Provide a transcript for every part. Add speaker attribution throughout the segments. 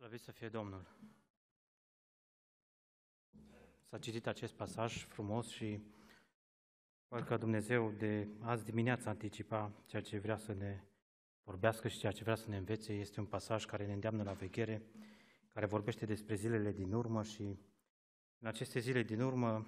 Speaker 1: Slăviți să fie Domnul! S-a citit acest pasaj frumos și parcă Dumnezeu de azi dimineața anticipa ceea ce vrea să ne vorbească și ceea ce vrea să ne învețe. Este un pasaj care ne îndeamnă la veghere, care vorbește despre zilele din urmă și în aceste zile din urmă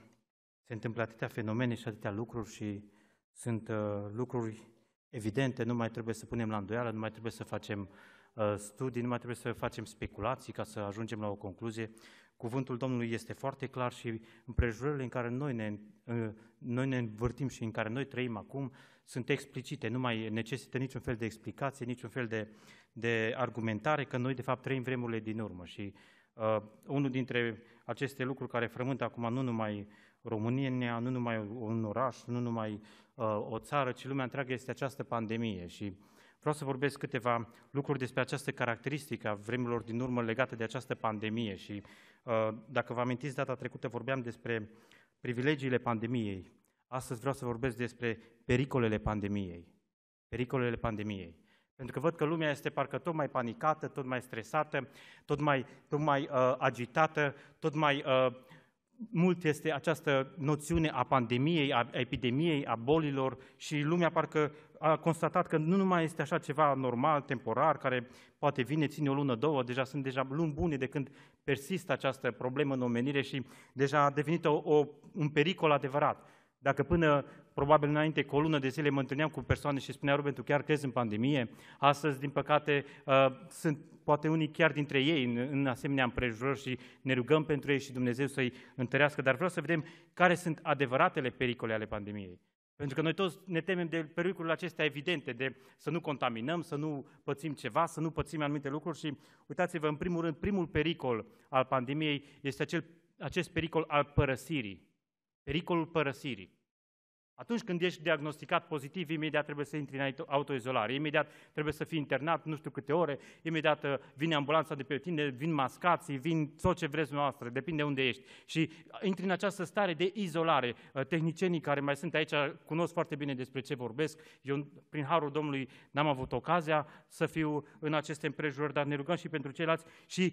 Speaker 1: se întâmplă atâtea fenomene și atâtea lucruri și sunt uh, lucruri evidente, nu mai trebuie să punem la îndoială, nu mai trebuie să facem uh, Uh, studii, nu mai trebuie să facem speculații ca să ajungem la o concluzie. Cuvântul Domnului este foarte clar și împrejurările în care noi ne, uh, noi ne învârtim și în care noi trăim acum sunt explicite, nu mai necesită niciun fel de explicație, niciun fel de, de argumentare, că noi de fapt trăim vremurile din urmă și Uh, unul dintre aceste lucruri care frământă acum nu numai România, nu numai un oraș, nu numai uh, o țară, ci lumea întreagă este această pandemie și uh, Vreau să vorbesc câteva lucruri despre această caracteristică a vremurilor din urmă legate de această pandemie și uh, dacă vă amintiți, data trecută vorbeam despre privilegiile pandemiei. Astăzi vreau să vorbesc despre pericolele pandemiei. Pericolele pandemiei. Pentru că văd că lumea este parcă tot mai panicată, tot mai stresată, tot mai, tot mai uh, agitată, tot mai uh, mult este această noțiune a pandemiei, a epidemiei, a bolilor și lumea parcă a constatat că nu numai este așa ceva normal, temporar, care poate vine, ține o lună, două, deja sunt deja luni bune de când persistă această problemă în omenire și deja a devenit o, o, un pericol adevărat. Dacă până probabil înainte cu o lună de zile mă întâlneam cu persoane și spuneau, Ruben, tu chiar crezi în pandemie? Astăzi, din păcate, uh, sunt poate unii chiar dintre ei în, în asemenea împrejurări și ne rugăm pentru ei și Dumnezeu să-i întărească, dar vreau să vedem care sunt adevăratele pericole ale pandemiei. Pentru că noi toți ne temem de pericolul acestea evidente, de să nu contaminăm, să nu pățim ceva, să nu pățim anumite lucruri și uitați-vă, în primul rând, primul pericol al pandemiei este acel, acest pericol al părăsirii. Pericolul părăsirii. Atunci când ești diagnosticat pozitiv, imediat trebuie să intri în autoizolare, imediat trebuie să fii internat nu știu câte ore, imediat uh, vine ambulanța de pe tine, vin mascații, vin tot ce vreți noastră, depinde unde ești. Și uh, intri în această stare de izolare. Uh, tehnicienii care mai sunt aici cunosc foarte bine despre ce vorbesc. Eu, prin harul Domnului, n-am avut ocazia să fiu în aceste împrejurări, dar ne rugăm și pentru ceilalți. Și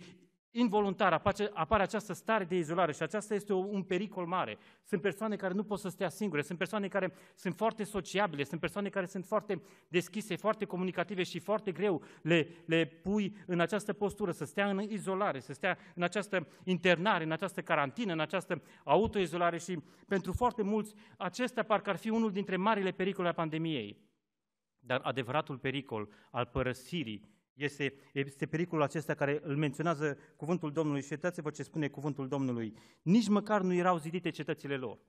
Speaker 1: involuntar apare, apare această stare de izolare și aceasta este un pericol mare. Sunt persoane care nu pot să stea singure, sunt persoane care sunt foarte sociabile, sunt persoane care sunt foarte deschise, foarte comunicative și foarte greu le, le pui în această postură, să stea în izolare, să stea în această internare, în această carantină, în această autoizolare și pentru foarte mulți acesta parcă ar fi unul dintre marile pericole a pandemiei. Dar adevăratul pericol al părăsirii este, este pericolul acesta care îl menționează cuvântul Domnului și uitați-vă ce spune cuvântul Domnului. Nici măcar nu erau zidite cetățile lor.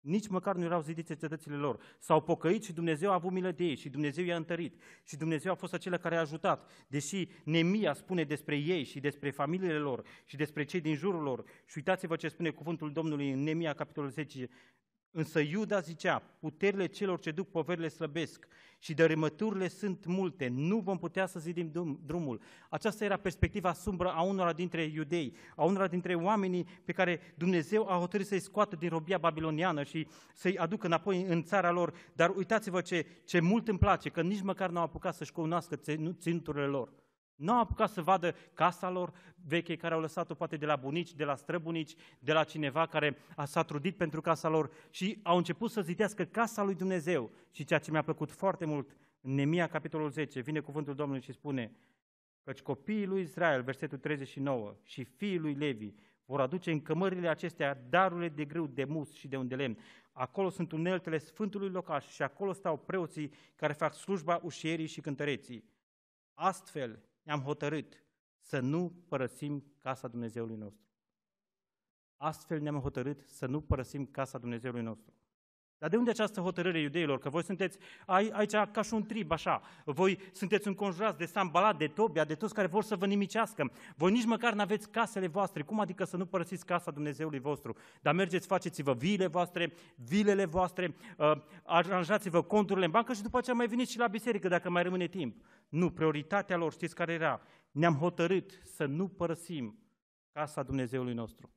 Speaker 1: Nici măcar nu erau zidite cetățile lor. S-au pocăit și Dumnezeu a avut milă de ei și Dumnezeu i-a întărit. Și Dumnezeu a fost acela care a ajutat. Deși Nemia spune despre ei și despre familiile lor și despre cei din jurul lor. Și uitați-vă ce spune cuvântul Domnului în Nemia, capitolul 10, Însă Iuda zicea, puterile celor ce duc poverile slăbesc și dărâmăturile sunt multe, nu vom putea să zidim drumul. Aceasta era perspectiva sumbră a unora dintre iudei, a unora dintre oamenii pe care Dumnezeu a hotărât să-i scoată din robia babiloniană și să-i aducă înapoi în țara lor. Dar uitați-vă ce, ce mult îmi place, că nici măcar n-au apucat să-și cunoască ținuturile lor. Nu au apucat să vadă casa lor veche care au lăsat-o poate de la bunici, de la străbunici, de la cineva care a, s-a trudit pentru casa lor și au început să zidească casa lui Dumnezeu. Și ceea ce mi-a plăcut foarte mult, în Nemia, capitolul 10, vine cuvântul Domnului și spune căci copiii lui Israel, versetul 39, și fiii lui Levi vor aduce în cămările acestea darurile de grâu, de mus și de unde lemn. Acolo sunt uneltele sfântului locaș și acolo stau preoții care fac slujba ușierii și cântăreții. Astfel, ne-am hotărât să nu părăsim casa Dumnezeului nostru. Astfel ne-am hotărât să nu părăsim casa Dumnezeului nostru. Dar de unde această hotărâre iudeilor? Că voi sunteți aici ca și un trib, așa. Voi sunteți înconjurați de Sambalat, de Tobia, de toți care vor să vă nimicească. Voi nici măcar n-aveți casele voastre. Cum adică să nu părăsiți casa Dumnezeului vostru? Dar mergeți, faceți-vă viile voastre, vilele voastre, uh, aranjați-vă conturile în bancă și după aceea mai veniți și la biserică dacă mai rămâne timp. Nu, prioritatea lor știți care era? Ne-am hotărât să nu părăsim casa Dumnezeului nostru.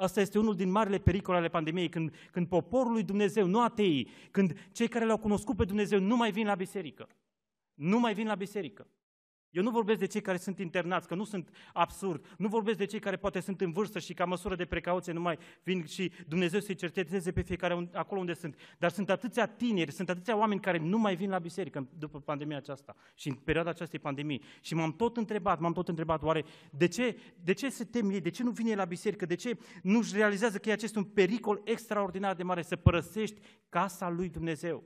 Speaker 1: Asta este unul din marile pericole ale pandemiei, când, când poporul lui Dumnezeu, nu ateii, când cei care l-au cunoscut pe Dumnezeu nu mai vin la biserică. Nu mai vin la biserică. Eu nu vorbesc de cei care sunt internați, că nu sunt absurd. Nu vorbesc de cei care poate sunt în vârstă și ca măsură de precauție nu mai vin și Dumnezeu să-i certeteze pe fiecare acolo unde sunt. Dar sunt atâția tineri, sunt atâția oameni care nu mai vin la biserică după pandemia aceasta și în perioada acestei pandemii. Și m-am tot întrebat, m-am tot întrebat, oare de ce, de ce se tem ei, de ce nu vine la biserică, de ce nu-și realizează că e acest un pericol extraordinar de mare să părăsești casa lui Dumnezeu.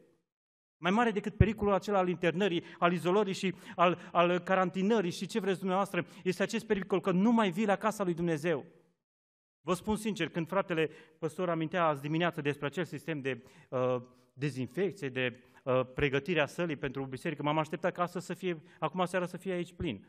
Speaker 1: Mai mare decât pericolul acela al internării, al izolării și al, al carantinării și ce vreți dumneavoastră, este acest pericol că nu mai vii la casa lui Dumnezeu. Vă spun sincer, când fratele păstor amintea azi dimineață despre acel sistem de uh, dezinfecție, de uh, pregătirea sălii pentru biserică, m-am așteptat ca asta să fie, acum seara să fie aici plin.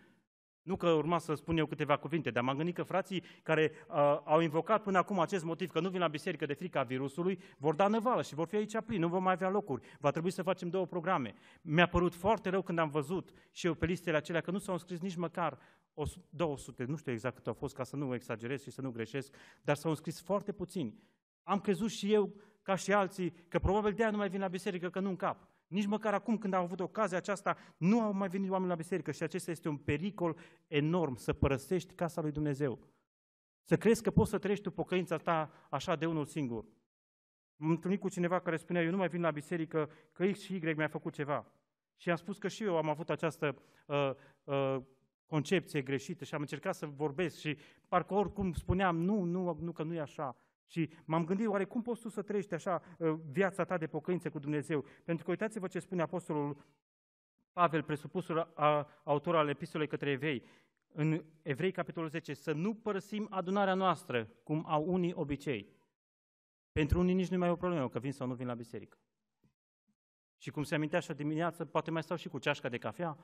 Speaker 1: Nu că urma să spun eu câteva cuvinte, dar m-am gândit că frații care uh, au invocat până acum acest motiv că nu vin la biserică de frica virusului, vor da năvală și vor fi aici plini, nu vom mai avea locuri. Va trebui să facem două programe. Mi-a părut foarte rău când am văzut și eu pe listele acelea că nu s-au înscris nici măcar 200, nu știu exact cât au fost, ca să nu exagerez și să nu greșesc, dar s-au înscris foarte puțini. Am crezut și eu, ca și alții, că probabil de-aia nu mai vin la biserică, că nu în cap. Nici măcar acum când am avut ocazia aceasta, nu au mai venit oameni la biserică și acesta este un pericol enorm, să părăsești casa lui Dumnezeu. Să crezi că poți să trăiești tu pocăința ta așa de unul singur. M-am întâlnit cu cineva care spunea, eu nu mai vin la biserică, că X și Y mi-a făcut ceva. Și am spus că și eu am avut această uh, uh, concepție greșită și am încercat să vorbesc și parcă oricum spuneam, nu, nu, nu, că nu e așa. Și m-am gândit, oare cum poți tu să trăiești așa ă, viața ta de pocăință cu Dumnezeu? Pentru că uitați-vă ce spune apostolul Pavel, presupusul autor al epistolei către evrei, în Evrei, capitolul 10, să nu părăsim adunarea noastră, cum au unii obicei. Pentru unii nici nu mai e o problemă că vin sau nu vin la biserică. Și cum se amintea așa dimineață, poate mai stau și cu ceașca de cafea,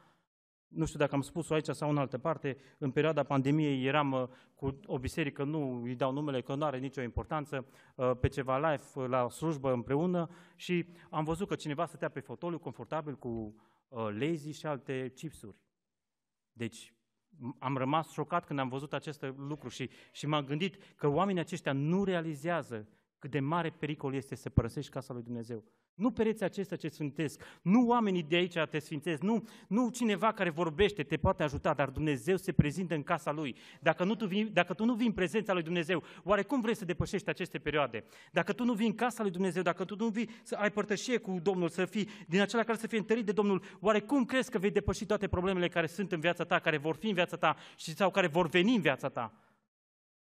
Speaker 1: nu știu dacă am spus-o aici sau în altă parte, în perioada pandemiei eram uh, cu o biserică, nu îi dau numele, că nu are nicio importanță, uh, pe ceva live, uh, la slujbă împreună și am văzut că cineva stătea pe fotoliu confortabil cu lazy și alte chipsuri. Deci am rămas șocat când am văzut acest lucru și, și m-am gândit că oamenii aceștia nu realizează cât de mare pericol este să părăsești casa lui Dumnezeu. Nu pereți acestea ce sfintesc, nu oamenii de aici te sfintesc, nu, nu cineva care vorbește te poate ajuta, dar Dumnezeu se prezintă în casa Lui. Dacă, nu tu vii, dacă tu nu vii în prezența Lui Dumnezeu, oare cum vrei să depășești aceste perioade? Dacă tu nu vii în casa Lui Dumnezeu, dacă tu nu vii să ai părtășie cu Domnul, să fii din acela care să fie întărit de Domnul, oare cum crezi că vei depăși toate problemele care sunt în viața ta, care vor fi în viața ta și sau care vor veni în viața ta?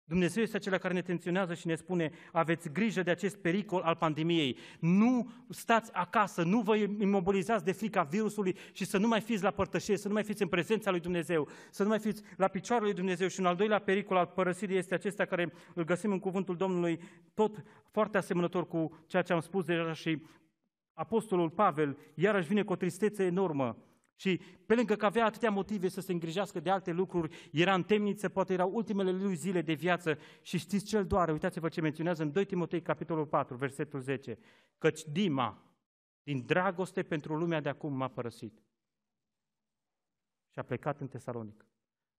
Speaker 1: Dumnezeu este acela care ne tensionează și ne spune, aveți grijă de acest pericol al pandemiei. Nu stați acasă, nu vă imobilizați de frica virusului și să nu mai fiți la părtășie, să nu mai fiți în prezența lui Dumnezeu, să nu mai fiți la picioarele lui Dumnezeu. Și un al doilea pericol al părăsirii este acesta care îl găsim în cuvântul Domnului, tot foarte asemănător cu ceea ce am spus deja și Apostolul Pavel iarăși vine cu o tristețe enormă și pe lângă că avea atâtea motive să se îngrijească de alte lucruri, era în temniță, poate erau ultimele lui zile de viață și știți cel doar, uitați-vă ce menționează în 2 Timotei, capitolul 4, versetul 10, căci Dima, din dragoste pentru lumea de acum, m-a părăsit și a plecat în Tesalonic.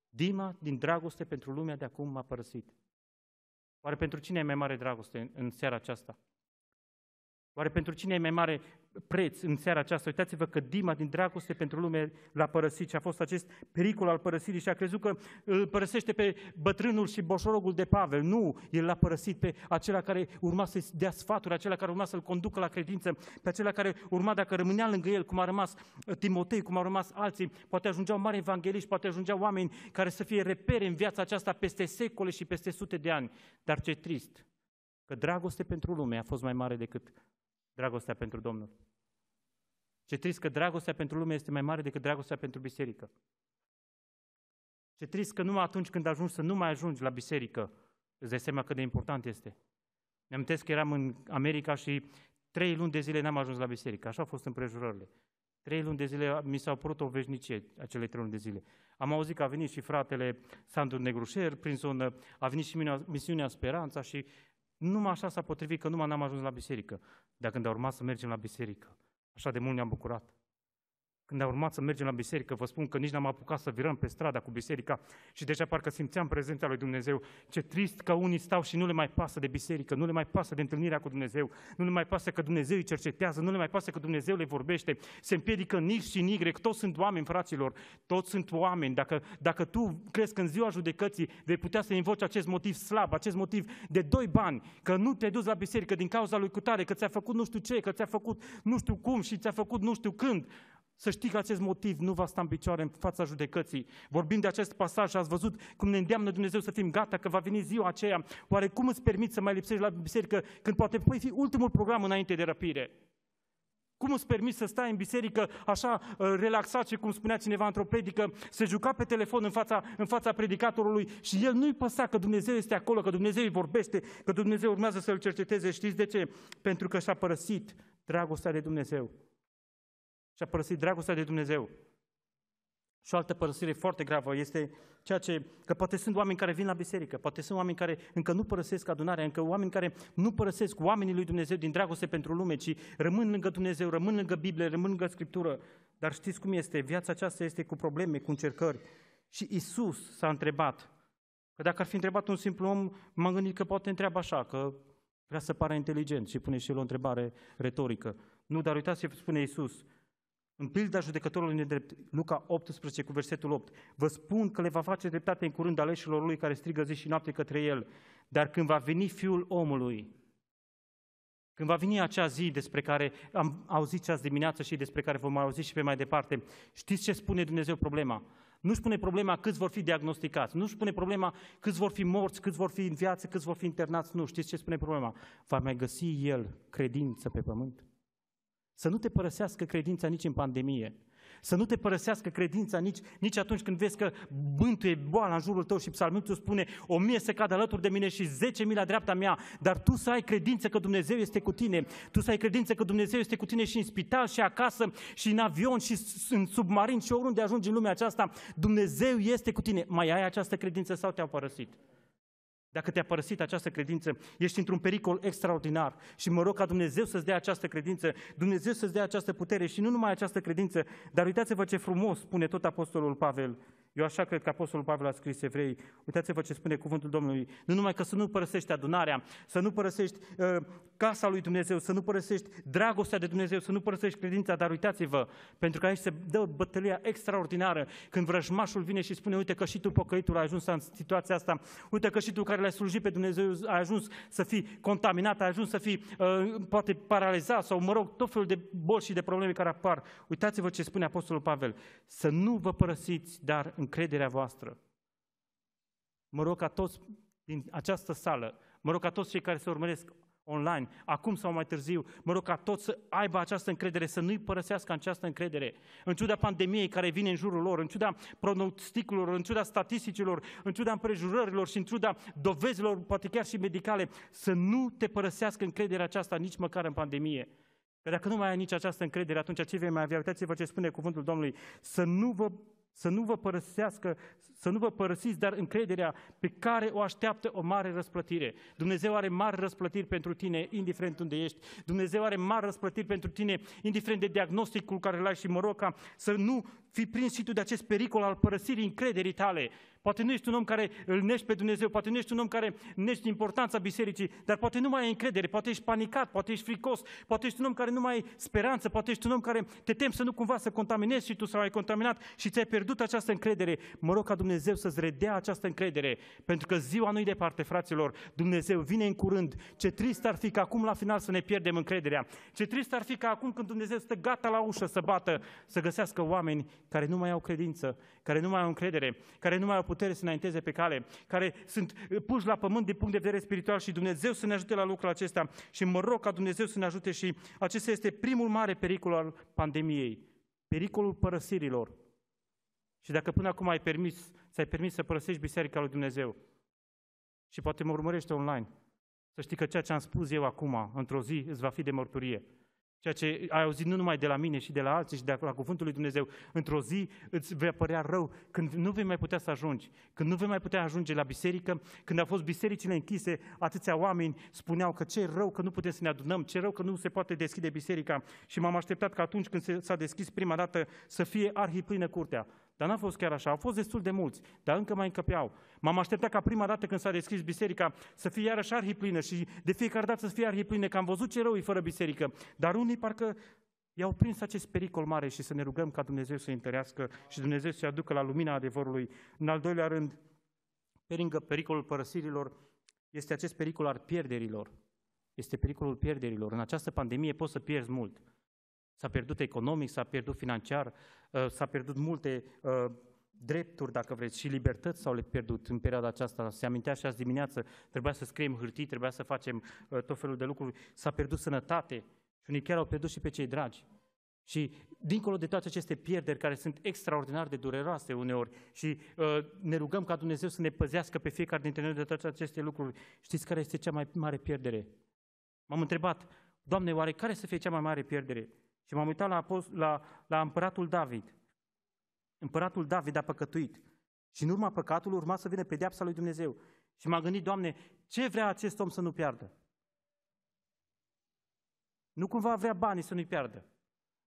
Speaker 1: Dima, din dragoste pentru lumea de acum, m-a părăsit. Oare pentru cine e mai mare dragoste în, în seara aceasta? Oare pentru cine e mai mare preț în seara aceasta? Uitați-vă că Dima din dragoste pentru lume l-a părăsit și a fost acest pericol al părăsirii și a crezut că îl părăsește pe bătrânul și boșorogul de Pavel. Nu, el l-a părăsit pe acela care urma să-i dea sfaturi, acela care urma să-l conducă la credință, pe acela care urma dacă rămânea lângă el, cum a rămas uh, Timotei, cum au rămas alții, poate ajungeau mari evangeliști, poate ajungeau oameni care să fie repere în viața aceasta peste secole și peste sute de ani. Dar ce trist, că dragoste pentru lume a fost mai mare decât dragostea pentru Domnul. Ce trist că dragostea pentru lume este mai mare decât dragostea pentru biserică. Ce trist că numai atunci când ajungi să nu mai ajungi la biserică, îți dai seama cât de important este. Ne amintesc că eram în America și trei luni de zile n-am ajuns la biserică. Așa au fost împrejurările. Trei luni de zile mi s-au părut o veșnicie, acele trei luni de zile. Am auzit că a venit și fratele Sandu Negrușer prin zonă, a venit și misiunea Speranța și numai așa s-a potrivit că numai n-am ajuns la biserică, dacă când a urmat să mergem la biserică. Așa de mult ne-am bucurat. Când a urmat să mergem la biserică, vă spun că nici n-am apucat să virăm pe strada cu biserica și deja parcă simțeam prezența lui Dumnezeu. Ce trist că unii stau și nu le mai pasă de biserică, nu le mai pasă de întâlnirea cu Dumnezeu, nu le mai pasă că Dumnezeu îi cercetează, nu le mai pasă că Dumnezeu le vorbește. Se împiedică nici și nigre, toți sunt oameni, fraților, toți sunt oameni. Dacă, dacă tu crezi că în ziua judecății vei putea să invoci acest motiv slab, acest motiv de doi bani, că nu te duci la biserică din cauza lui cutare, că ți-a făcut nu știu ce, că ți-a făcut nu știu cum și ți-a făcut nu știu când, să știi că acest motiv nu va sta în picioare în fața judecății. Vorbind de acest pasaj, ați văzut cum ne îndeamnă Dumnezeu să fim gata, că va veni ziua aceea. Oare cum îți permiți să mai lipsești la biserică când poate poți fi ultimul program înainte de răpire? Cum îți permiți să stai în biserică așa uh, relaxat și, cum spunea cineva într-o predică, să juca pe telefon în fața, în fața predicatorului și el nu-i păsa că Dumnezeu este acolo, că Dumnezeu îi vorbește, că Dumnezeu urmează să-l cerceteze. Știți de ce? Pentru că și-a părăsit dragostea de Dumnezeu și a părăsit dragostea de Dumnezeu. Și o altă părăsire foarte gravă este ceea ce, că poate sunt oameni care vin la biserică, poate sunt oameni care încă nu părăsesc adunarea, încă oameni care nu părăsesc oamenii lui Dumnezeu din dragoste pentru lume, ci rămân lângă Dumnezeu, rămân lângă Biblie, rămân lângă Scriptură. Dar știți cum este? Viața aceasta este cu probleme, cu încercări. Și Isus s-a întrebat, că dacă ar fi întrebat un simplu om, m-am gândit că poate întreabă așa, că vrea să pară inteligent și pune și el o întrebare retorică. Nu, dar uitați ce spune Isus. În pilda judecătorului nedrept, Luca 18 cu versetul 8, vă spun că le va face dreptate în curând aleșilor lui care strigă zi și noapte către el, dar când va veni Fiul omului, când va veni acea zi despre care am auzit azi dimineață și despre care vom auzi și pe mai departe, știți ce spune Dumnezeu problema? nu spune problema câți vor fi diagnosticați, nu spune problema câți vor fi morți, câți vor fi în viață, câți vor fi internați, nu. Știți ce spune problema? Va mai găsi El credință pe pământ? Să nu te părăsească credința nici în pandemie. Să nu te părăsească credința nici, nici atunci când vezi că bântuie boala în jurul tău și psalmistul spune o mie se cadă alături de mine și zece mii la dreapta mea, dar tu să ai credință că Dumnezeu este cu tine. Tu să ai credință că Dumnezeu este cu tine și în spital și acasă și în avion și în submarin și oriunde ajungi în lumea aceasta. Dumnezeu este cu tine. Mai ai această credință sau te-au părăsit? Dacă te-a părăsit această credință, ești într-un pericol extraordinar și mă rog ca Dumnezeu să-ți dea această credință, Dumnezeu să-ți dea această putere și nu numai această credință, dar uitați-vă ce frumos spune tot Apostolul Pavel eu așa cred că Apostolul Pavel a scris evrei. Uitați-vă ce spune cuvântul Domnului. Nu numai că să nu părăsești adunarea, să nu părăsești uh, casa lui Dumnezeu, să nu părăsești dragostea de Dumnezeu, să nu părăsești credința, dar uitați-vă, pentru că aici se dă bătălia extraordinară când vrăjmașul vine și spune, uite că și tu, pocăitul, ai ajuns în situația asta, uite că și tu care l-ai slujit pe Dumnezeu ai ajuns să fii contaminat, ai ajuns să fii uh, poate paralizat sau, mă rog, tot felul de boli și de probleme care apar. Uitați-vă ce spune Apostolul Pavel, să nu vă părăsiți, dar încrederea voastră. Mă rog ca toți din această sală, mă rog ca toți cei care se urmăresc online, acum sau mai târziu, mă rog ca toți să aibă această încredere, să nu-i părăsească această încredere. În ciuda pandemiei care vine în jurul lor, în ciuda pronosticurilor, în ciuda statisticilor, în ciuda împrejurărilor și în ciuda dovezilor, poate chiar și medicale, să nu te părăsească încrederea aceasta nici măcar în pandemie. Că dacă nu mai ai nici această încredere, atunci ce vei mai avea? Uitați-vă ce spune cuvântul Domnului. Să nu vă să nu vă părăsească, să nu vă părăsiți, dar încrederea pe care o așteaptă o mare răsplătire. Dumnezeu are mari răsplătiri pentru tine, indiferent unde ești. Dumnezeu are mari răsplătiri pentru tine, indiferent de diagnosticul care l-ai și mă rog ca să nu fii prins și tu de acest pericol al părăsirii încrederii tale Poate nu ești un om care îl nești pe Dumnezeu, poate nu ești un om care nești importanța bisericii, dar poate nu mai ai încredere, poate ești panicat, poate ești fricos, poate ești un om care nu mai ai speranță, poate ești un om care te temi să nu cumva să contaminezi și tu să ai contaminat și ți-ai pierdut această încredere. Mă rog ca Dumnezeu să-ți redea această încredere, pentru că ziua nu-i departe, fraților. Dumnezeu vine în curând. Ce trist ar fi ca acum la final să ne pierdem încrederea. Ce trist ar fi ca acum când Dumnezeu stă gata la ușă să bată, să găsească oameni care nu mai au credință care nu mai au încredere, care nu mai au putere să înainteze pe cale, care sunt eh, puși la pământ din punct de vedere spiritual și Dumnezeu să ne ajute la lucrul acesta și mă rog ca Dumnezeu să ne ajute și acesta este primul mare pericol al pandemiei, pericolul părăsirilor. Și dacă până acum ai permis, ți-ai permis să părăsești Biserica lui Dumnezeu și poate mă urmărești online, să știi că ceea ce am spus eu acum, într-o zi, îți va fi de mărturie. Ceea ce ai auzit nu numai de la mine și de la alții și de la cuvântul lui Dumnezeu, într-o zi îți vei părea rău când nu vei mai putea să ajungi, când nu vei mai putea ajunge la biserică, când au fost bisericile închise, atâția oameni spuneau că ce rău că nu putem să ne adunăm, ce rău că nu se poate deschide biserica și m-am așteptat că atunci când s-a deschis prima dată să fie arhiplină curtea. Dar n-a fost chiar așa, au fost destul de mulți, dar încă mai încăpeau. M-am așteptat ca prima dată când s-a deschis biserica să fie iarăși arhiplină și de fiecare dată să fie arhiplină, că am văzut ce rău e fără biserică. Dar unii parcă i-au prins acest pericol mare și să ne rugăm ca Dumnezeu să-i întărească și Dumnezeu să-i aducă la lumina adevărului. În al doilea rând, lângă pericolul părăsirilor este acest pericol al pierderilor. Este pericolul pierderilor. În această pandemie poți să pierzi mult. S-a pierdut economic, s-a pierdut financiar, uh, s-a pierdut multe uh, drepturi, dacă vreți, și libertăți s-au pierdut în perioada aceasta. Se amintea și azi dimineață, trebuia să scriem hârtii, trebuia să facem uh, tot felul de lucruri, s-a pierdut sănătate și unii chiar au pierdut și pe cei dragi. Și dincolo de toate aceste pierderi care sunt extraordinar de dureroase uneori și uh, ne rugăm ca Dumnezeu să ne păzească pe fiecare dintre noi de toate aceste lucruri, știți care este cea mai mare pierdere? M-am întrebat, Doamne, oare care să fie cea mai mare pierdere? Și m-am uitat la, apost- la, la împăratul David. Împăratul David a păcătuit. Și în urma păcatului urma să vină pedeapsa lui Dumnezeu. Și m-am gândit, Doamne, ce vrea acest om să nu piardă? Nu cumva vrea banii să nu-i piardă.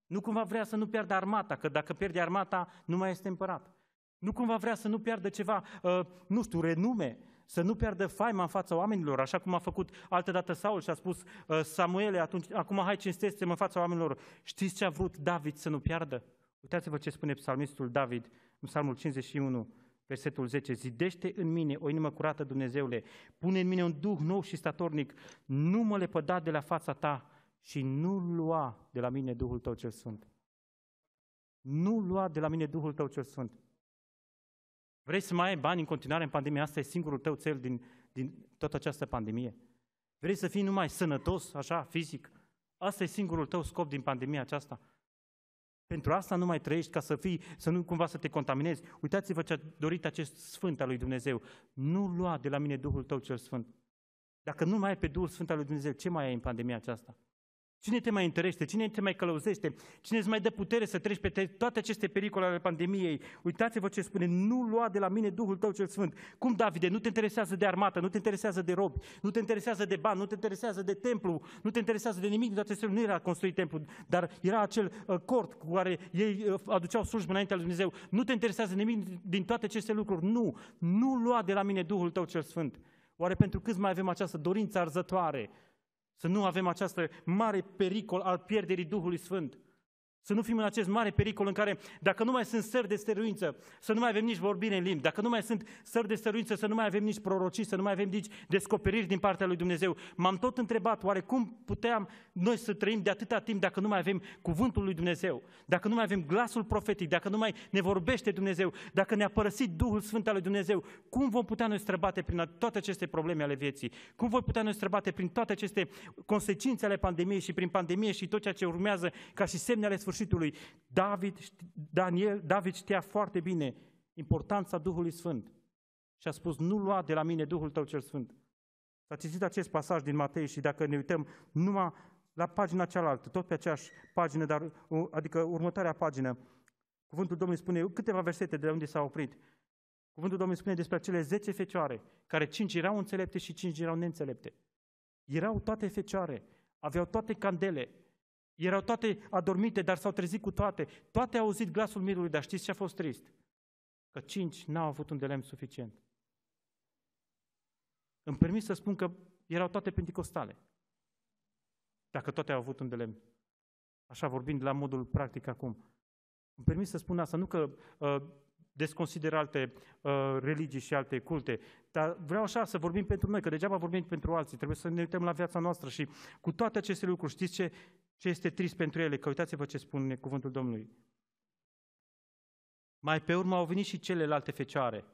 Speaker 1: Nu cumva vrea să nu piardă armata, că dacă pierde armata, nu mai este împărat. Nu cumva vrea să nu piardă ceva, uh, nu știu, renume, să nu piardă faima în fața oamenilor, așa cum a făcut altă dată Saul și a spus uh, Samuele, atunci, acum hai cinstește-mă în fața oamenilor. Știți ce a vrut David să nu piardă? Uitați-vă ce spune psalmistul David în psalmul 51, versetul 10. Zidește în mine o inimă curată, Dumnezeule, pune în mine un duh nou și statornic, nu mă lepăda de la fața ta și nu lua de la mine Duhul tău cel sunt. Nu lua de la mine Duhul tău cel sunt. Vrei să mai ai bani în continuare în pandemie? Asta e singurul tău cel din, din toată această pandemie. Vrei să fii numai sănătos, așa, fizic? Asta e singurul tău scop din pandemia aceasta. Pentru asta nu mai trăiești, ca să fii, să nu cumva să te contaminezi. Uitați-vă ce a dorit acest Sfânt al lui Dumnezeu. Nu lua de la mine Duhul tău cel Sfânt. Dacă nu mai ai pe Duhul Sfânt al lui Dumnezeu, ce mai ai în pandemia aceasta? Cine te mai întărește? Cine te mai călăuzește? Cine îți mai dă putere să treci pe toate aceste pericole ale pandemiei? Uitați-vă ce spune, nu lua de la mine Duhul tău cel Sfânt. Cum, Davide, nu te interesează de armată, nu te interesează de robi, nu te interesează de bani, nu te interesează de templu, nu te interesează de nimic, toate acestea nu era construit templu, dar era acel uh, cort cu care ei uh, aduceau slujbă înaintea lui Dumnezeu. Nu te interesează nimic din toate aceste lucruri. Nu, nu lua de la mine Duhul tău cel Sfânt. Oare pentru câți mai avem această dorință arzătoare? Să nu avem această mare pericol al pierderii Duhului Sfânt. Să nu fim în acest mare pericol în care, dacă nu mai sunt sări de stăruință, să nu mai avem nici vorbire în limbi, dacă nu mai sunt sări de stăruință, să nu mai avem nici prorocii, să nu mai avem nici descoperiri din partea lui Dumnezeu. M-am tot întrebat, oare cum puteam noi să trăim de atâta timp dacă nu mai avem cuvântul lui Dumnezeu, dacă nu mai avem glasul profetic, dacă nu mai ne vorbește Dumnezeu, dacă ne-a părăsit Duhul Sfânt al lui Dumnezeu, cum vom putea noi străbate prin toate aceste probleme ale vieții? Cum vom putea noi străbate prin toate aceste consecințe ale pandemiei și prin pandemie și tot ceea ce urmează ca și semne ale sfârșitului. David, Daniel, David știa foarte bine importanța Duhului Sfânt și a spus, nu lua de la mine Duhul tău cel Sfânt. S-a citit acest pasaj din Matei și dacă ne uităm numai la pagina cealaltă, tot pe aceeași pagină, dar, adică următoarea pagină, cuvântul Domnului spune câteva versete de unde s-a oprit. Cuvântul Domnului spune despre cele 10 fecioare, care cinci erau înțelepte și cinci erau neînțelepte. Erau toate fecioare, aveau toate candele, erau toate adormite, dar s-au trezit cu toate. Toate au auzit glasul mirului, dar știți ce a fost trist? Că cinci n-au avut un delem suficient. Îmi permis să spun că erau toate pentecostale. Dacă toate au avut un delem. Așa vorbind la modul practic acum. Îmi permis să spun asta, nu că uh, desconsider alte uh, religii și alte culte, dar vreau așa să vorbim pentru noi, că degeaba vorbim pentru alții, trebuie să ne uităm la viața noastră și cu toate aceste lucruri, știți ce? Ce este trist pentru ele, că uitați-vă ce spune cuvântul Domnului. Mai pe urmă au venit și celelalte fecioare,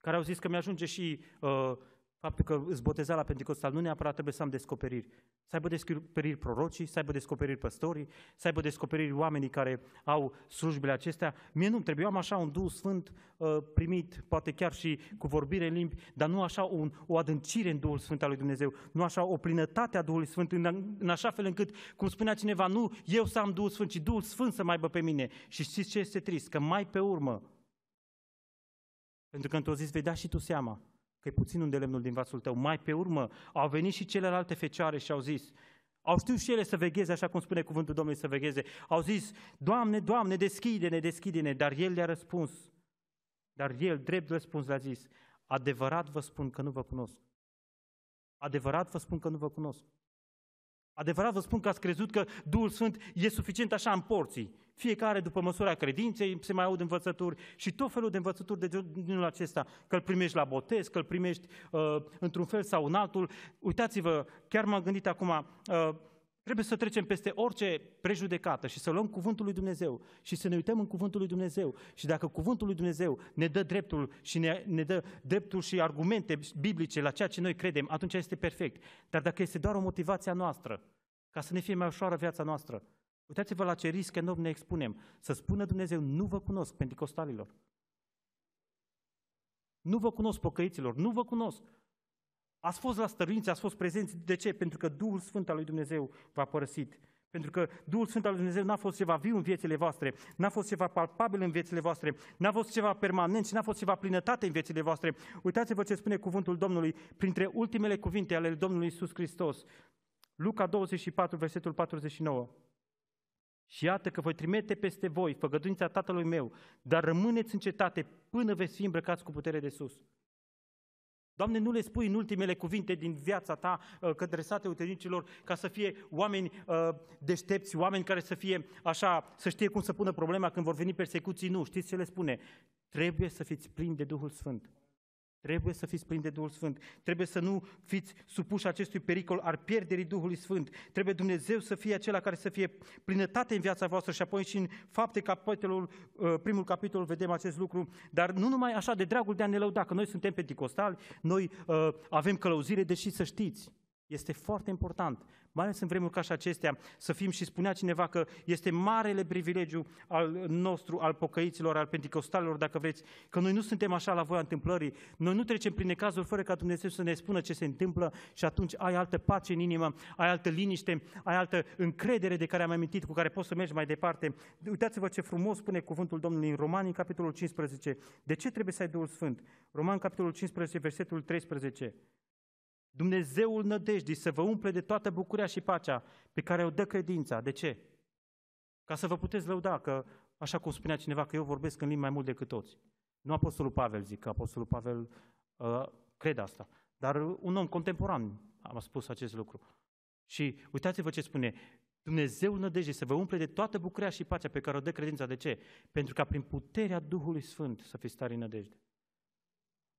Speaker 1: care au zis că mi-ajunge și uh, Faptul că îți boteza la Pentecostal nu neapărat trebuie să am descoperiri. Să aibă descoperiri prorocii, să aibă descoperiri păstorii, să aibă descoperiri oamenii care au slujbele acestea. Mie nu trebuie, eu am așa un Duh Sfânt uh, primit, poate chiar și cu vorbire în limbi, dar nu așa un, o adâncire în Duhul Sfânt al lui Dumnezeu, nu așa o plinătate a Duhului Sfânt, în, în așa fel încât, cum spunea cineva, nu eu să am Duhul Sfânt, ci Duhul Sfânt să mai aibă pe mine. Și știți ce este trist? Că mai pe urmă, pentru că într-o zi vei da și tu seama că e puțin unde lemnul din vasul tău. Mai pe urmă au venit și celelalte fecioare și au zis, au știut și ele să vegheze, așa cum spune cuvântul Domnului să vegheze. Au zis, Doamne, Doamne, deschide-ne, deschide-ne. Dar El le-a răspuns. Dar El, drept răspuns, le-a zis, adevărat vă spun că nu vă cunosc. Adevărat vă spun că nu vă cunosc. Adevărat vă spun că ați crezut că Duhul Sfânt e suficient așa în porții fiecare după măsura credinței se mai aud învățături și tot felul de învățături de genul acesta, că îl primești la botez, că îl primești uh, într-un fel sau în altul. Uitați-vă, chiar m-am gândit acum, uh, Trebuie să trecem peste orice prejudecată și să luăm cuvântul lui Dumnezeu și să ne uităm în cuvântul lui Dumnezeu. Și dacă cuvântul lui Dumnezeu ne dă dreptul și ne, ne dă dreptul și argumente biblice la ceea ce noi credem, atunci este perfect. Dar dacă este doar o motivație a noastră, ca să ne fie mai ușoară viața noastră, Uitați-vă la ce risc enorm ne expunem. Să spună Dumnezeu, nu vă cunosc pentecostalilor. Nu vă cunosc pocăiților, nu vă cunosc. Ați fost la stărințe, ați fost prezenți. De ce? Pentru că Duhul Sfânt al lui Dumnezeu v-a părăsit. Pentru că Duhul Sfânt al lui Dumnezeu n-a fost ceva viu în viețile voastre, n-a fost ceva palpabil în viețile voastre, n-a fost ceva permanent și n-a fost ceva plinătate în viețile voastre. Uitați-vă ce spune cuvântul Domnului printre ultimele cuvinte ale Domnului Isus Hristos. Luca 24, versetul 49. Și iată că voi trimite peste voi făgăduința tatălui meu, dar rămâneți în cetate până veți fi îmbrăcați cu putere de sus. Doamne, nu le spui în ultimele cuvinte din viața ta uh, că adresate utenicilor ca să fie oameni uh, deștepți, oameni care să fie așa, să știe cum să pună problema când vor veni persecuții. Nu, știți ce le spune? Trebuie să fiți plini de Duhul Sfânt. Trebuie să fiți plini de Duhul Sfânt. Trebuie să nu fiți supuși acestui pericol al pierderii Duhului Sfânt. Trebuie Dumnezeu să fie acela care să fie plinătate în viața voastră și apoi și în fapte capitolul, uh, primul capitol vedem acest lucru. Dar nu numai așa de dragul de a ne lăuda, că noi suntem pentecostali, noi uh, avem călăuzire, deși să știți, este foarte important, mai ales în vremuri ca și acestea, să fim și spunea cineva că este marele privilegiu al nostru, al pocăiților, al pentecostalilor, dacă vreți, că noi nu suntem așa la voia întâmplării, noi nu trecem prin necazuri fără ca Dumnezeu să ne spună ce se întâmplă și atunci ai altă pace în inimă, ai altă liniște, ai altă încredere de care am amintit, cu care poți să mergi mai departe. Uitați-vă ce frumos spune cuvântul Domnului în Romani, în capitolul 15. De ce trebuie să ai Duhul Sfânt? Roman, capitolul 15, versetul 13. Dumnezeul nădejdii să vă umple de toată bucuria și pacea pe care o dă credința. De ce? Ca să vă puteți lăuda că, așa cum spunea cineva, că eu vorbesc în limbi mai mult decât toți. Nu Apostolul Pavel, zic că Apostolul Pavel uh, crede asta, dar un om contemporan a spus acest lucru. Și uitați-vă ce spune, Dumnezeu nădejde să vă umple de toată bucuria și pacea pe care o dă credința. De ce? Pentru ca prin puterea Duhului Sfânt să fiți tari în nădejde.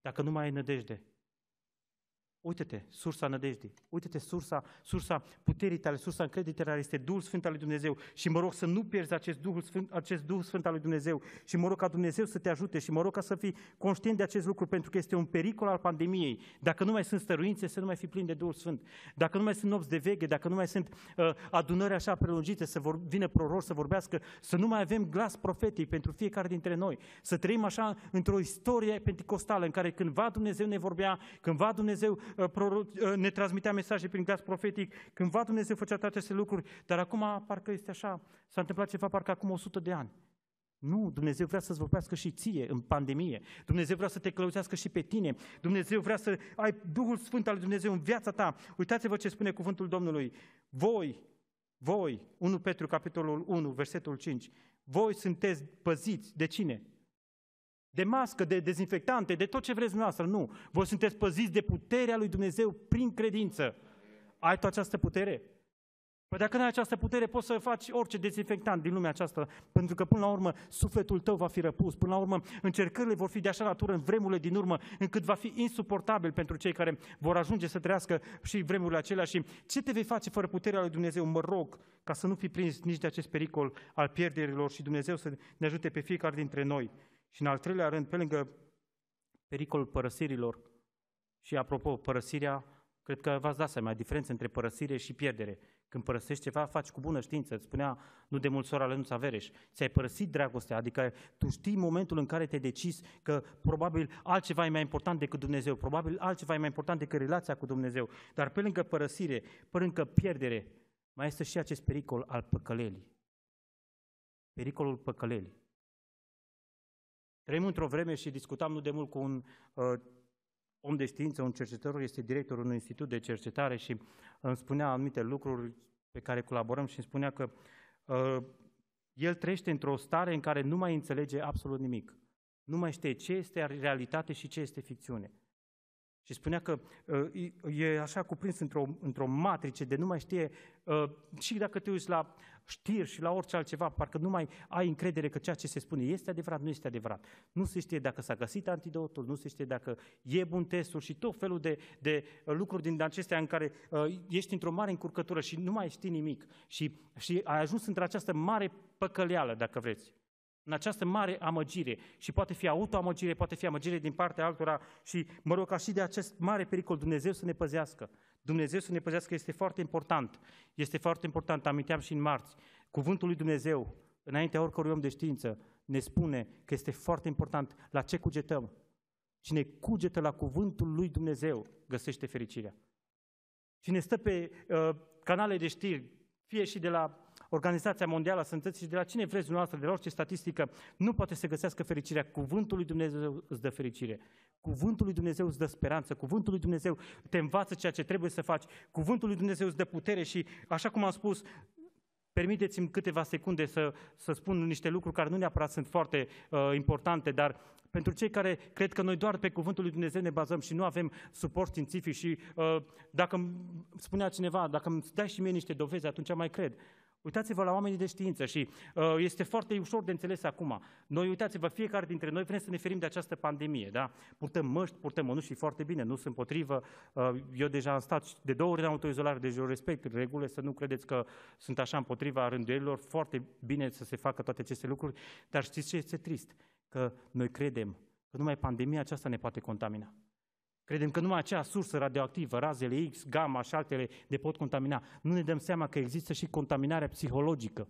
Speaker 1: Dacă nu mai ai nădejde, Uite-te, sursa nădejdii, uite-te, sursa, sursa puterii tale, sursa încrederii tale este Duhul Sfânt al lui Dumnezeu și mă rog să nu pierzi acest Duh Sfânt, acest Duh Sfânt al lui Dumnezeu și mă rog ca Dumnezeu să te ajute și mă rog ca să fii conștient de acest lucru pentru că este un pericol al pandemiei. Dacă nu mai sunt stăruințe, să nu mai fi plin de Duhul Sfânt. Dacă nu mai sunt nopți de veche, dacă nu mai sunt uh, adunări așa prelungite, să vor, vină proror să vorbească, să nu mai avem glas profetic pentru fiecare dintre noi. Să trăim așa într-o istorie pentecostală în care cândva Dumnezeu ne vorbea, cândva Dumnezeu Uh, uh, ne transmitea mesaje prin glas profetic, cândva Dumnezeu făcea toate aceste lucruri, dar acum parcă este așa, s-a întâmplat ceva parcă acum 100 de ani. Nu, Dumnezeu vrea să-ți vorbească și ție în pandemie. Dumnezeu vrea să te clăuzească și pe tine. Dumnezeu vrea să ai Duhul Sfânt al Dumnezeu în viața ta. Uitați-vă ce spune cuvântul Domnului. Voi, voi, 1 Petru capitolul 1, versetul 5, voi sunteți păziți de cine? de mască, de dezinfectante, de tot ce vreți dumneavoastră. Nu. Voi sunteți păziți de puterea lui Dumnezeu prin credință. Ai tu această putere? Păi dacă nu ai această putere, poți să faci orice dezinfectant din lumea aceasta, pentru că până la urmă sufletul tău va fi răpus, până la urmă încercările vor fi de așa natură în vremurile din urmă, încât va fi insuportabil pentru cei care vor ajunge să trăiască și vremurile acelea. Și ce te vei face fără puterea lui Dumnezeu? Mă rog ca să nu fi prins nici de acest pericol al pierderilor și Dumnezeu să ne ajute pe fiecare dintre noi. Și în al treilea rând, pe lângă pericolul părăsirilor, și apropo, părăsirea, cred că v-ați dat seama, diferență între părăsire și pierdere. Când părăsești ceva, faci cu bună știință. Îți spunea nu de mult sora Lenuța Vereș. Ți-ai părăsit dragostea, adică tu știi momentul în care te-ai decis că probabil altceva e mai important decât Dumnezeu, probabil altceva e mai important decât relația cu Dumnezeu. Dar pe lângă părăsire, pe lângă pierdere, mai este și acest pericol al păcălelii. Pericolul păcălelii. Trăim într-o vreme și discutam nu demult cu un uh, om de știință, un cercetător, este directorul unui institut de cercetare și îmi spunea anumite lucruri pe care colaborăm și îmi spunea că uh, el trăiește într-o stare în care nu mai înțelege absolut nimic. Nu mai știe ce este realitate și ce este ficțiune. Și spunea că uh, e așa cuprins într-o, într-o matrice de nu mai știe, uh, și dacă te uiți la știri și la orice altceva, parcă nu mai ai încredere că ceea ce se spune este adevărat, nu este adevărat. Nu se știe dacă s-a găsit antidotul, nu se știe dacă e bun testul și tot felul de, de uh, lucruri din acestea în care uh, ești într-o mare încurcătură și nu mai știi nimic. Și, și ai ajuns într-această mare păcăleală, dacă vreți în această mare amăgire și poate fi autoamăgire, poate fi amăgire din partea altora și mă rog ca și de acest mare pericol Dumnezeu să ne păzească. Dumnezeu să ne păzească este foarte important. Este foarte important, aminteam și în marți. Cuvântul lui Dumnezeu, înaintea oricărui om de știință, ne spune că este foarte important la ce cugetăm. Cine cugetă la cuvântul lui Dumnezeu găsește fericirea. Cine stă pe uh, canale de știri, fie și de la Organizația Mondială a Sănătății și de la cine vreți dumneavoastră, de la orice statistică, nu poate să găsească fericirea. Cuvântul lui Dumnezeu îți dă fericire. Cuvântul lui Dumnezeu îți dă speranță. Cuvântul lui Dumnezeu te învață ceea ce trebuie să faci. Cuvântul lui Dumnezeu îți dă putere și, așa cum am spus, Permiteți-mi câteva secunde să, să spun niște lucruri care nu neapărat sunt foarte uh, importante, dar pentru cei care cred că noi doar pe cuvântul lui Dumnezeu ne bazăm și nu avem suport științific și uh, dacă îmi spunea cineva, dacă îmi dai și mie niște dovezi, atunci mai cred. Uh, Uitați-vă la oamenii de știință și uh, este foarte ușor de înțeles acum. Noi, uitați-vă, fiecare dintre noi vrem să ne ferim de această pandemie, da? Purtăm măști, purtăm mănuși foarte bine, nu sunt potrivă. Uh, eu deja am stat de două ori în autoizolare, deci eu respect regulile, să nu credeți că sunt așa împotriva rânduielilor. Foarte bine să se facă toate aceste lucruri, dar știți ce este trist? Că noi credem că numai pandemia aceasta ne poate contamina. Credem că numai acea sursă radioactivă, razele X, gamma și altele, ne pot contamina. Nu ne dăm seama că există și contaminarea psihologică.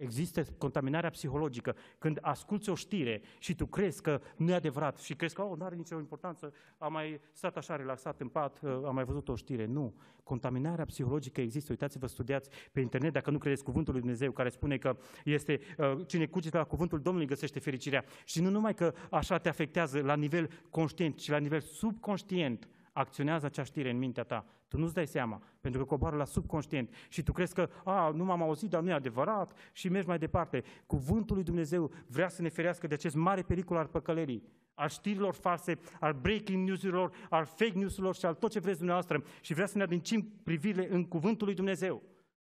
Speaker 1: Există contaminarea psihologică. Când asculți o știre și tu crezi că nu e adevărat și crezi că oh, nu are nicio importanță, am mai stat așa relaxat în pat, ă, am mai văzut o știre. Nu. Contaminarea psihologică există. Uitați-vă, studiați pe internet, dacă nu credeți cuvântul lui Dumnezeu, care spune că este ă, cine cugetă la cuvântul Domnului găsește fericirea. Și nu numai că așa te afectează la nivel conștient, ci la nivel subconștient acționează acea știre în mintea ta tu nu-ți dai seama, pentru că coboară la subconștient și tu crezi că, a, nu m-am auzit, dar nu e adevărat și mergi mai departe. Cuvântul lui Dumnezeu vrea să ne ferească de acest mare pericol al păcălerii, al știrilor false, al breaking news-urilor, al fake news-urilor și al tot ce vreți dumneavoastră și vrea să ne adâncim privirile în cuvântul lui Dumnezeu.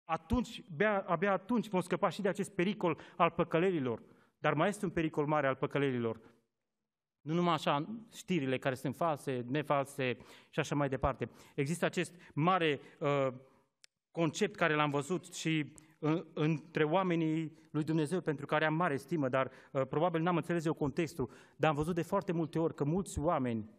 Speaker 1: Atunci, abia, abia atunci vom scăpa și de acest pericol al păcălerilor. Dar mai este un pericol mare al păcălerilor, nu numai așa știrile care sunt false, nefalse și așa mai departe. Există acest mare uh, concept care l-am văzut și uh, între oamenii lui Dumnezeu, pentru care am mare stimă, dar uh, probabil n-am înțeles eu contextul, dar am văzut de foarte multe ori că mulți oameni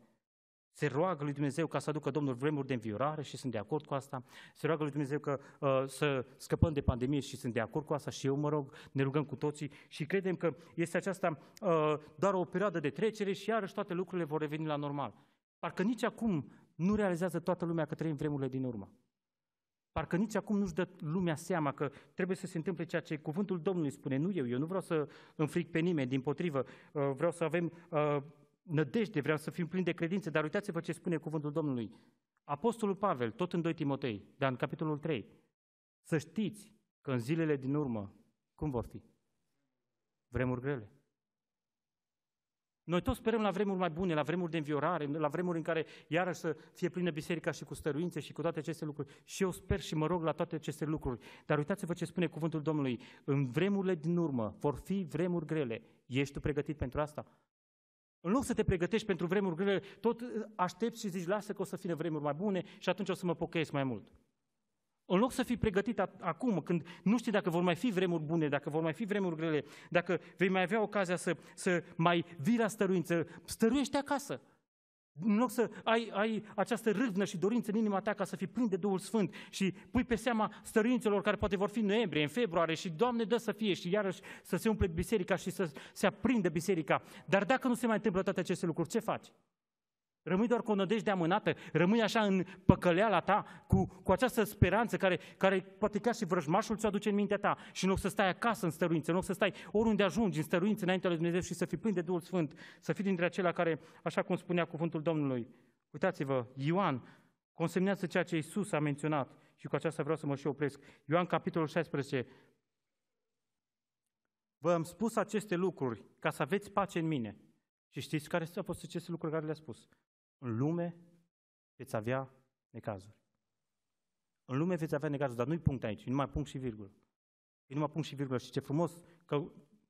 Speaker 1: se roagă lui Dumnezeu ca să aducă Domnul vremuri de înviorare și sunt de acord cu asta. Se roagă lui Dumnezeu că, uh, să scăpăm de pandemie și sunt de acord cu asta și eu mă rog, ne rugăm cu toții și credem că este aceasta uh, doar o perioadă de trecere și iarăși toate lucrurile vor reveni la normal. Parcă nici acum nu realizează toată lumea că trăim vremurile din urmă. Parcă nici acum nu-și dă lumea seama că trebuie să se întâmple ceea ce cuvântul Domnului spune, nu eu, eu nu vreau să înfric pe nimeni, din potrivă, uh, vreau să avem uh, nădejde, vreau să fim plini de credință, dar uitați-vă ce spune cuvântul Domnului. Apostolul Pavel, tot în 2 Timotei, dar în capitolul 3, să știți că în zilele din urmă, cum vor fi? Vremuri grele. Noi toți sperăm la vremuri mai bune, la vremuri de înviorare, la vremuri în care iarăși să fie plină biserica și cu stăruințe și cu toate aceste lucruri. Și eu sper și mă rog la toate aceste lucruri. Dar uitați-vă ce spune cuvântul Domnului. În vremurile din urmă vor fi vremuri grele. Ești tu pregătit pentru asta? În loc să te pregătești pentru vremuri grele, tot aștepți și zici, lasă că o să fie vremuri mai bune și atunci o să mă pocăiesc mai mult. În loc să fii pregătit acum, când nu știi dacă vor mai fi vremuri bune, dacă vor mai fi vremuri grele, dacă vei mai avea ocazia să, să mai vii la stăruință, stăruiește acasă. În loc să ai, ai această râvnă și dorință în inima ta ca să fii plin de Duhul Sfânt și pui pe seama stăruințelor care poate vor fi în noiembrie, în februarie și Doamne dă să fie și iarăși să se umple biserica și să se aprindă biserica. Dar dacă nu se mai întâmplă toate aceste lucruri, ce faci? Rămâi doar cu o nădejde amânată, rămâi așa în păcăleala ta, cu, cu această speranță care, care poate chiar și vrăjmașul ți-o aduce în mintea ta. Și nu să stai acasă în stăruință, nu să stai oriunde ajungi în stăruință înaintea lui Dumnezeu și să fii plin de Duhul Sfânt, să fii dintre acelea care, așa cum spunea cuvântul Domnului, uitați-vă, Ioan consemnează ceea ce Isus a menționat și cu aceasta vreau să mă și opresc. Ioan capitolul 16, Vă am spus aceste lucruri ca să aveți pace în mine. Și știți care a fost aceste lucruri care le-a spus? În lume veți avea necazuri. În lume veți avea necazuri, dar nu-i punct aici, e numai punct și virgulă. E numai punct și virgulă. Și ce frumos că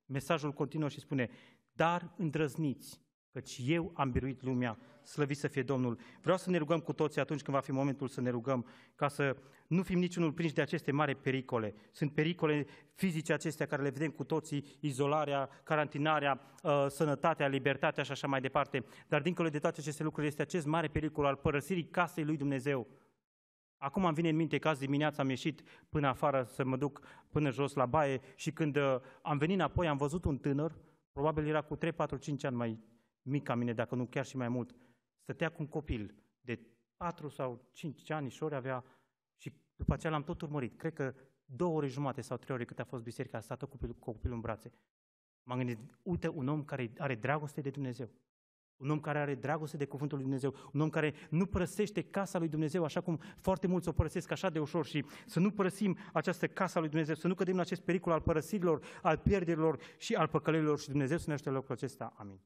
Speaker 1: mesajul continuă și spune, dar îndrăzniți căci eu am biruit lumea, slăvit să fie Domnul. Vreau să ne rugăm cu toții atunci când va fi momentul să ne rugăm, ca să nu fim niciunul prinși de aceste mari pericole. Sunt pericole fizice acestea care le vedem cu toții, izolarea, carantinarea, uh, sănătatea, libertatea și așa mai departe. Dar dincolo de toate aceste lucruri este acest mare pericol al părăsirii casei lui Dumnezeu. Acum îmi vine în minte că azi dimineața am ieșit până afară să mă duc până jos la baie și când uh, am venit înapoi am văzut un tânăr, probabil era cu 3, 4, 5 ani mai mic ca mine, dacă nu chiar și mai mult, stătea cu un copil de 4 sau 5 ani și ori avea și după aceea l-am tot urmărit. Cred că două ore jumate sau trei ore cât a fost biserica, a stat cu copilul, cu copilul în brațe. M-am gândit, uite, un om care are dragoste de Dumnezeu, un om care are dragoste de cuvântul lui Dumnezeu, un om care nu părăsește casa lui Dumnezeu așa cum foarte mulți o părăsesc așa de ușor și să nu părăsim această casa lui Dumnezeu, să nu cădem în acest pericol al părăsirilor, al pierderilor și al păcălelor și Dumnezeu să ne ajute locul acesta. Amin.